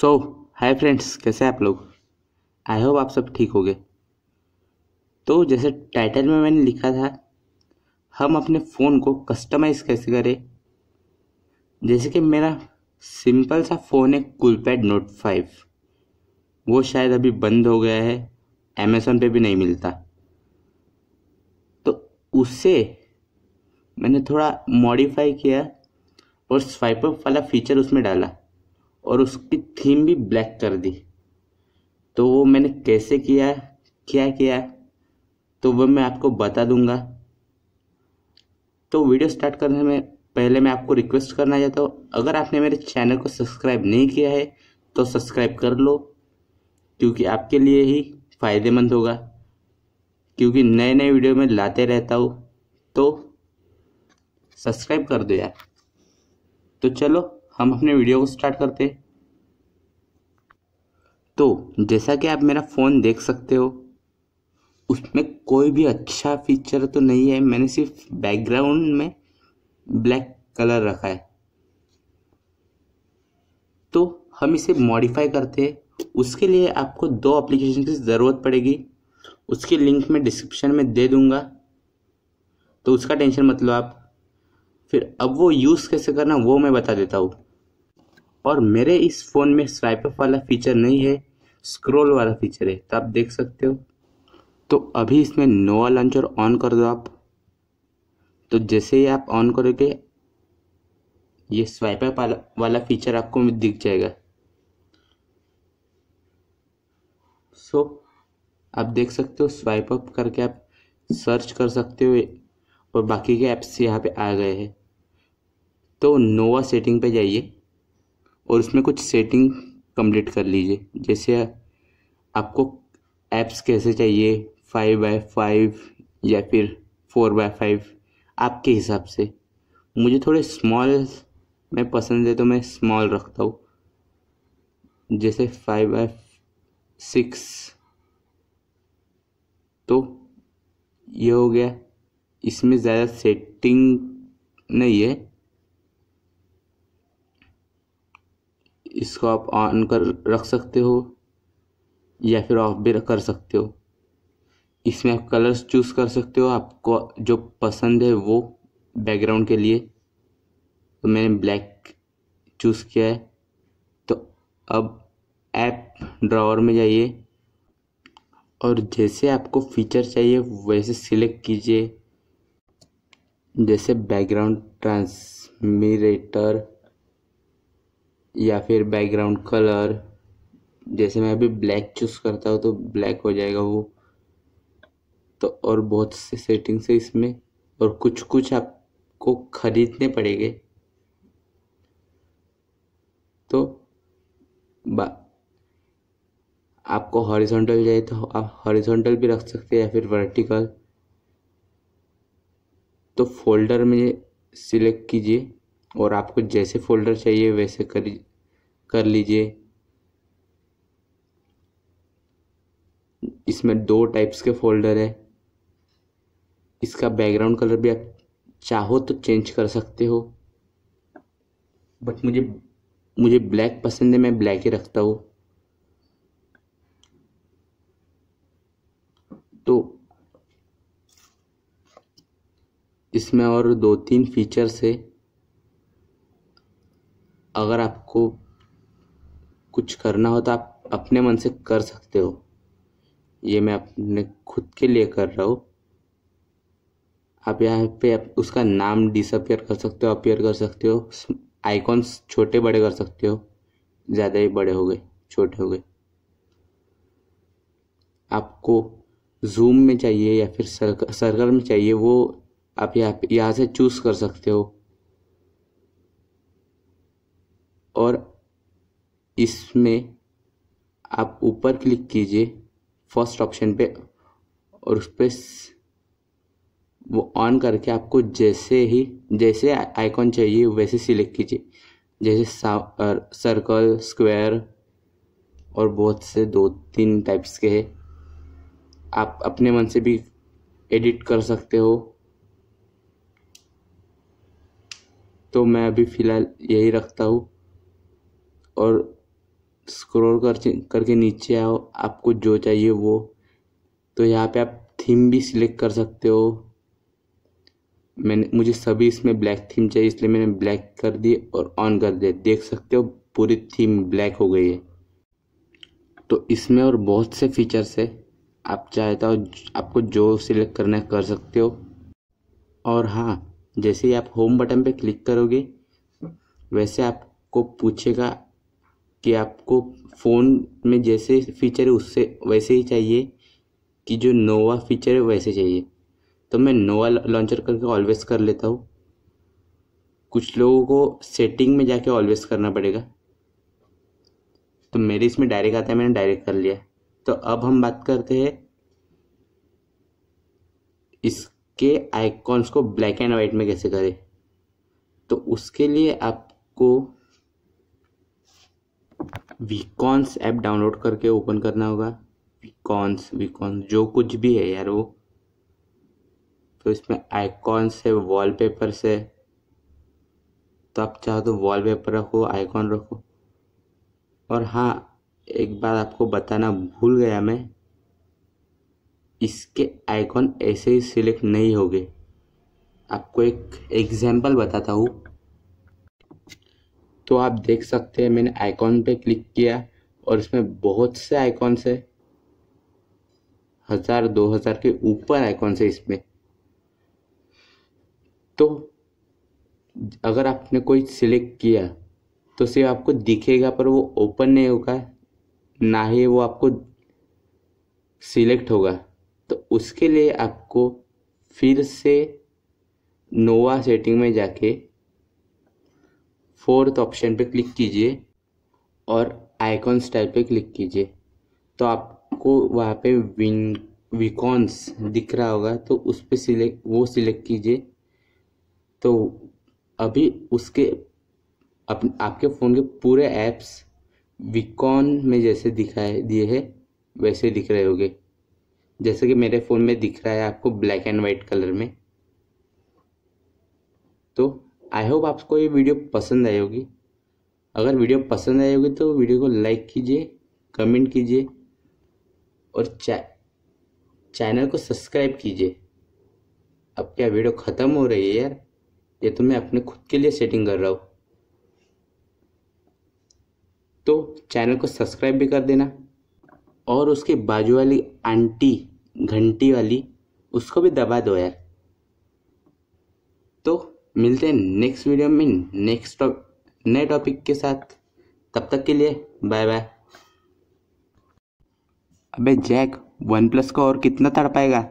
सो hi friends कैसे हैं आप लोग आई होप आप सब ठीक होंगे तो जैसे टाइटल में मैंने लिखा था हम अपने फ़ोन को कस्टमाइज़ कैसे करें जैसे कि मेरा सिंपल सा फ़ोन है कुलपैड नोट फाइव वो शायद अभी बंद हो गया है अमेज़ोन पे भी नहीं मिलता तो उससे मैंने थोड़ा मॉडिफाई किया और स्वाइप वाला फीचर उसमें डाला और उसकी थीम भी ब्लैक कर दी तो वो मैंने कैसे किया क्या किया तो वह मैं आपको बता दूंगा तो वीडियो स्टार्ट करने में पहले मैं आपको रिक्वेस्ट करना चाहता हूँ अगर आपने मेरे चैनल को सब्सक्राइब नहीं किया है तो सब्सक्राइब कर लो क्योंकि आपके लिए ही फ़ायदेमंद होगा क्योंकि नए नए वीडियो में लाते रहता हूँ तो सब्सक्राइब कर दो यार तो चलो हम अपने वीडियो को स्टार्ट करते तो जैसा कि आप मेरा फ़ोन देख सकते हो उसमें कोई भी अच्छा फीचर तो नहीं है मैंने सिर्फ बैकग्राउंड में ब्लैक कलर रखा है तो हम इसे मॉडिफाई करते हैं उसके लिए आपको दो एप्लीकेशन की ज़रूरत पड़ेगी उसकी लिंक मैं डिस्क्रिप्शन में दे दूंगा तो उसका टेंशन मतलब आप फिर अब वो यूज़ कैसे करना वो मैं बता देता हूँ और मेरे इस फ़ोन में स्वाइप अप वाला फीचर नहीं है स्क्रॉल वाला फीचर है तो आप देख सकते हो तो अभी इसमें नोवा लॉन्चर ऑन कर दो आप तो जैसे ही आप ऑन करोगे ये स्वाइप अप वाला, वाला फीचर आपको दिख जाएगा सो so, आप देख सकते हो स्वाइप अप करके आप सर्च कर सकते हो और बाकी के ऐप्स यहाँ पे आ गए हैं तो नोवा सेटिंग पे जाइए और उसमें कुछ सेटिंग कंप्लीट कर लीजिए जैसे आपको ऐप्स कैसे चाहिए फाइव बाय फाइव या फिर फोर बाय फाइव आपके हिसाब से मुझे थोड़े स्मॉल में पसंद है तो मैं स्मॉल रखता हूँ जैसे फाइव बाय सिक्स तो ये हो गया इसमें ज़्यादा सेटिंग नहीं है इसको आप ऑन कर रख सकते हो या फिर ऑफ भी कर सकते हो इसमें आप कलर्स चूज़ कर सकते हो आपको जो पसंद है वो बैकग्राउंड के लिए तो मैंने ब्लैक चूज़ किया है तो अब ऐप ड्रावर में जाइए और जैसे आपको फीचर चाहिए वैसे सिलेक्ट कीजिए जैसे बैकग्राउंड ट्रांसमीरेटर या फिर बैकग्राउंड कलर जैसे मैं अभी ब्लैक चूज़ करता हूँ तो ब्लैक हो जाएगा वो तो और बहुत से सेटिंग्स है इसमें और कुछ कुछ आपको ख़रीदने पड़ेंगे तो बा आपको हॉरिजॉन्टल चाहिए तो आप हॉरिजॉन्टल भी रख सकते हैं या फिर वर्टिकल तो फोल्डर में सिलेक्ट कीजिए और आपको जैसे फोल्डर चाहिए वैसे कर कर लीजिए इसमें दो टाइप्स के फोल्डर है इसका बैकग्राउंड कलर भी आप चाहो तो चेंज कर सकते हो बट मुझे मुझे ब्लैक पसंद है मैं ब्लैक ही रखता हूँ तो इसमें और दो तीन फीचर्स है अगर आपको कुछ करना हो तो आप अपने मन से कर सकते हो ये मैं अपने खुद के लिए कर रहा हूँ आप यहाँ पे आप उसका नाम डिसअपियर कर सकते हो अपियर कर सकते हो आइकॉन्स छोटे बड़े कर सकते हो ज़्यादा ही बड़े हो गए छोटे हो गए आपको जूम में चाहिए या फिर सर्कल में चाहिए वो आप यहाँ यहाँ से चूज़ कर सकते हो और इसमें आप ऊपर क्लिक कीजिए फर्स्ट ऑप्शन पे और उस पर वो ऑन करके आपको जैसे ही जैसे आइकॉन चाहिए वैसे सिलेक्ट कीजिए जैसे सर्कल स्क्वायर और बहुत से दो तीन टाइप्स के हैं आप अपने मन से भी एडिट कर सकते हो तो मैं अभी फ़िलहाल यही रखता हूँ और स्क्रॉल कर करके नीचे आओ आपको जो चाहिए वो तो यहाँ पे आप थीम भी सिलेक्ट कर सकते हो मैंने मुझे सभी इसमें ब्लैक थीम चाहिए इसलिए मैंने ब्लैक कर दिए और ऑन कर दिया देख सकते हो पूरी थीम ब्लैक हो गई है तो इसमें और बहुत से फीचर्स है आप चाहे हो तो आपको जो सिलेक्ट करना कर सकते हो और हाँ जैसे ही आप होम बटन पे क्लिक करोगे वैसे आपको पूछेगा कि आपको फ़ोन में जैसे फीचर है उससे वैसे ही चाहिए कि जो नोवा फीचर है वैसे चाहिए तो मैं नोवा लॉन्चर करके ऑलवेज कर लेता हूँ कुछ लोगों को सेटिंग में जाके ऑलवेज करना पड़ेगा तो मेरे इसमें डायरेक्ट आता है मैंने डायरेक्ट कर लिया तो अब हम बात करते हैं इसके आइकॉन्स को ब्लैक एंड वाइट में कैसे करें तो उसके लिए आपको वीकॉन्स ऐप डाउनलोड करके ओपन करना होगा वीकॉन्स वीकॉन्स जो कुछ भी है यार वो तो इसमें आइकॉन्स है वॉलपेपर्स है तो आप चाहो तो वॉलपेपर रखो आइकॉन रखो और हाँ एक बार आपको बताना भूल गया मैं इसके आइकॉन ऐसे ही सिलेक्ट नहीं होंगे आपको एक एग्जाम्पल बताता हूँ तो आप देख सकते हैं मैंने आइकॉन पे क्लिक किया और इसमें बहुत से आइकॉन है हज़ार दो हज़ार के ऊपर आइकॉन है इसमें तो अगर आपने कोई सिलेक्ट किया तो सिर्फ आपको दिखेगा पर वो ओपन नहीं होगा ना ही वो आपको सिलेक्ट होगा तो उसके लिए आपको फिर से नोवा सेटिंग में जाके फोर्थ ऑप्शन पे क्लिक कीजिए और आइकॉन टाइप पे क्लिक कीजिए तो आपको वहाँ पे विन विकॉन्स दिख रहा होगा तो उस पर सिलेक्ट वो सिलेक्ट कीजिए तो अभी उसके अप, आपके फ़ोन के पूरे ऐप्स विकॉन में जैसे दिखाए दिए है वैसे दिख रहे होंगे जैसे कि मेरे फ़ोन में दिख रहा है आपको ब्लैक एंड वाइट कलर में तो आई होप आपको ये वीडियो पसंद आई होगी अगर वीडियो पसंद आई होगी तो वीडियो को लाइक कीजिए कमेंट कीजिए और चा, चैनल को सब्सक्राइब कीजिए अब क्या वीडियो ख़त्म हो रही है यार ये तो मैं अपने खुद के लिए सेटिंग कर रहा हूँ तो चैनल को सब्सक्राइब भी कर देना और उसके बाजू वाली आंटी घंटी वाली उसको भी दबा दो यार मिलते हैं नेक्स्ट वीडियो में नेक्स्ट टॉप नए टॉपिक के साथ तब तक के लिए बाय बाय अबे जैक वन प्लस को और कितना तड़ पाएगा